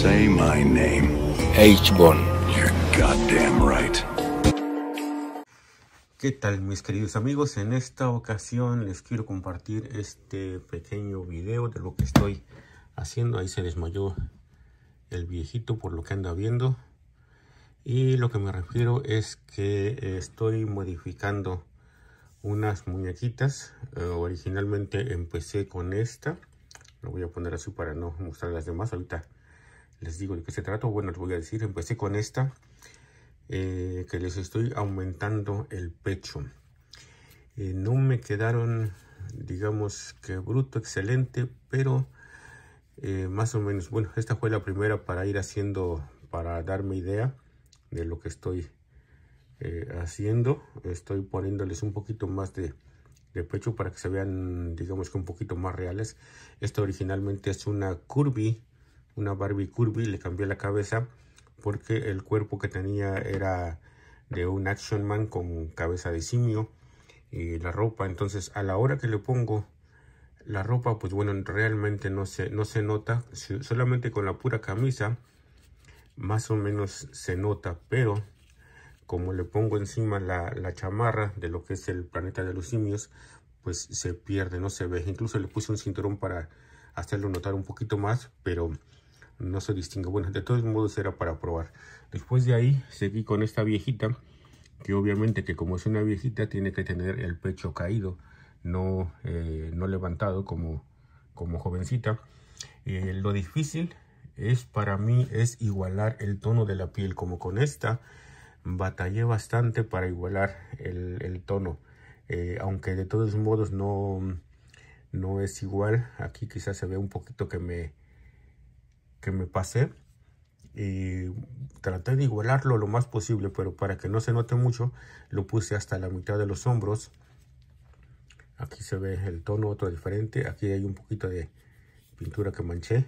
Say my name. goddamn right. ¿Qué tal mis queridos amigos? En esta ocasión les quiero compartir este pequeño video de lo que estoy haciendo. Ahí se desmayó el viejito por lo que anda viendo. Y lo que me refiero es que eh, estoy modificando unas muñequitas. Eh, originalmente empecé con esta. Lo voy a poner así para no mostrar las demás. Ahorita les digo de qué se trata, bueno, les voy a decir, empecé con esta, eh, que les estoy aumentando el pecho. Eh, no me quedaron, digamos que bruto, excelente, pero eh, más o menos, bueno, esta fue la primera para ir haciendo, para darme idea de lo que estoy haciendo. Estoy poniéndoles un poquito más de, de pecho para que se vean, digamos que un poquito más reales. Esta originalmente es una Curvy una Barbie Curvy, le cambié la cabeza porque el cuerpo que tenía era de un Action Man con cabeza de simio y la ropa. Entonces a la hora que le pongo la ropa, pues bueno, realmente no se, no se nota. Solamente con la pura camisa más o menos se nota, pero como le pongo encima la, la chamarra de lo que es el planeta de los simios, pues se pierde, no se ve. Incluso le puse un cinturón para hacerlo notar un poquito más, pero no se distingue. Bueno, de todos modos era para probar. Después de ahí seguí con esta viejita, que obviamente que como es una viejita tiene que tener el pecho caído, no, eh, no levantado como, como jovencita. Eh, lo difícil es para mí es igualar el tono de la piel, como con esta batallé bastante para igualar el, tono. Eh, aunque de todos modos no, no es igual, aquí quizás se ve un poquito que me, que me pasé y traté de igualarlo lo más posible, pero para que no se note mucho, lo puse hasta la mitad de los hombros. Aquí se ve el tono otro diferente, aquí hay un poquito de pintura que manché,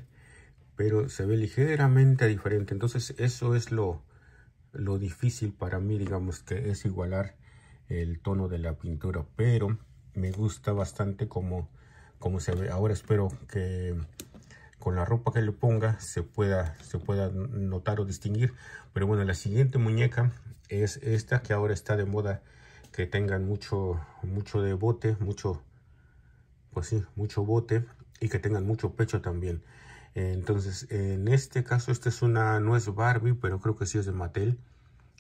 pero se ve ligeramente diferente. Entonces eso es lo, lo difícil para mí, digamos, que es igualar el tono de la pintura, pero me gusta bastante como, como se ve. Ahora espero que con la ropa que le ponga se pueda, se pueda notar o distinguir. Pero bueno, la siguiente muñeca es esta que ahora está de moda que tengan mucho, mucho de bote, mucho, pues sí, mucho bote y que tengan mucho pecho también. Entonces, en este caso, esta es una, no es Barbie, pero creo que sí es de Mattel.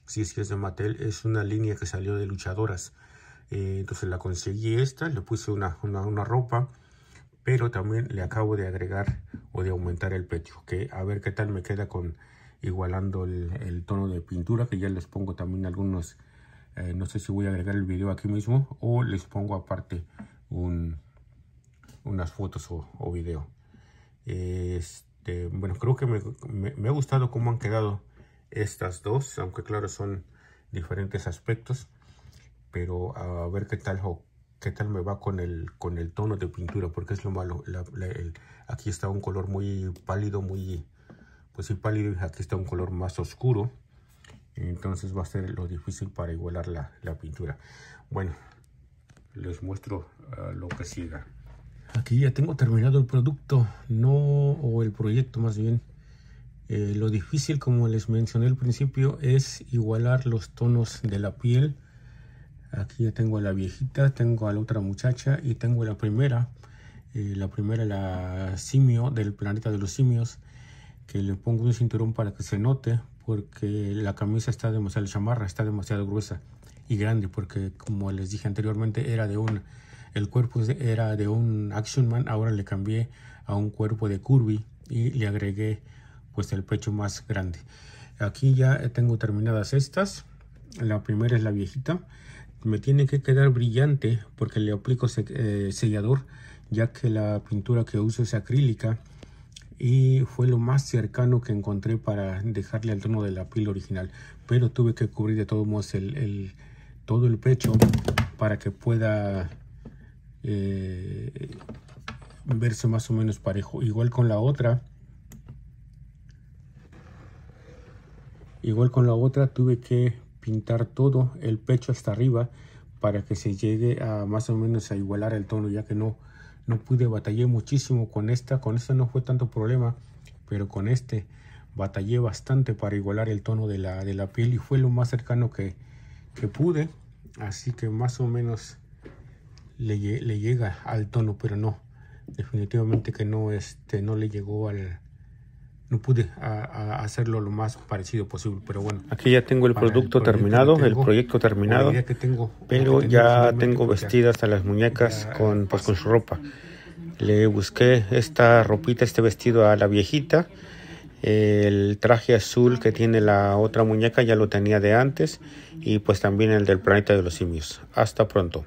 Sí, sí es de Mattel. Es una línea que salió de luchadoras. Eh, entonces la conseguí esta, le puse una, una ropa, pero también le acabo de agregar o de aumentar el pecho. Que a ver qué tal me queda con igualando el, tono de pintura, que ya les pongo también algunos, eh, no sé si voy a agregar el video aquí mismo o les pongo aparte un, unas fotos o, o video. Este, bueno, creo que me, ha gustado cómo han quedado estas dos, aunque claro son diferentes aspectos, pero a ver qué tal qué tal me va con el, con el tono de pintura, porque es lo malo. aquí está un color muy pálido, muy, pues sí pálido, aquí está un color más oscuro. Entonces va a ser lo difícil para igualar la, la pintura. Bueno, les muestro ah, lo que siga. Aquí ya tengo terminado el producto, no, o el proyecto más bien. Eh, lo difícil, como les mencioné al principio, es igualar los tonos de la piel Aquí ya tengo a la viejita, tengo a la otra muchacha y tengo la primera. Eh, la primera, la simio del planeta de los simios, que le pongo un cinturón para que se note, porque la camisa está demasiado, chamarra está demasiado gruesa y grande, porque como les dije anteriormente, era de un, el cuerpo era de un Action Man, ahora le cambié a un cuerpo de Curvy y le agregué pues el pecho más grande. Aquí ya tengo terminadas estas. La primera es la viejita me tiene que quedar brillante porque le aplico eh, sellador ya que la pintura que uso es acrílica y fue lo más cercano que encontré para dejarle al tono de la piel original pero tuve que cubrir de todos modos todo el pecho para que pueda eh, verse más o menos parejo igual con la otra igual con la otra tuve que pintar todo el pecho hasta arriba para que se llegue a más o menos a igualar el tono ya que no no pude batallé muchísimo con esta con esta no fue tanto problema pero con este batallé bastante para igualar el tono de la, piel y fue lo más cercano que, pude así que más o menos le, le, llega al tono pero no definitivamente que no este no le llegó al no pude a, hacerlo lo más parecido posible, pero bueno. Aquí ya tengo el producto terminado, el proyecto terminado, pero ya tengo pues vestidas a las muñecas con, pues, con su ropa. Le busqué esta ropita, este vestido a la viejita. El traje azul que tiene la otra muñeca ya lo tenía de antes y pues también el del planeta de los simios. Hasta pronto.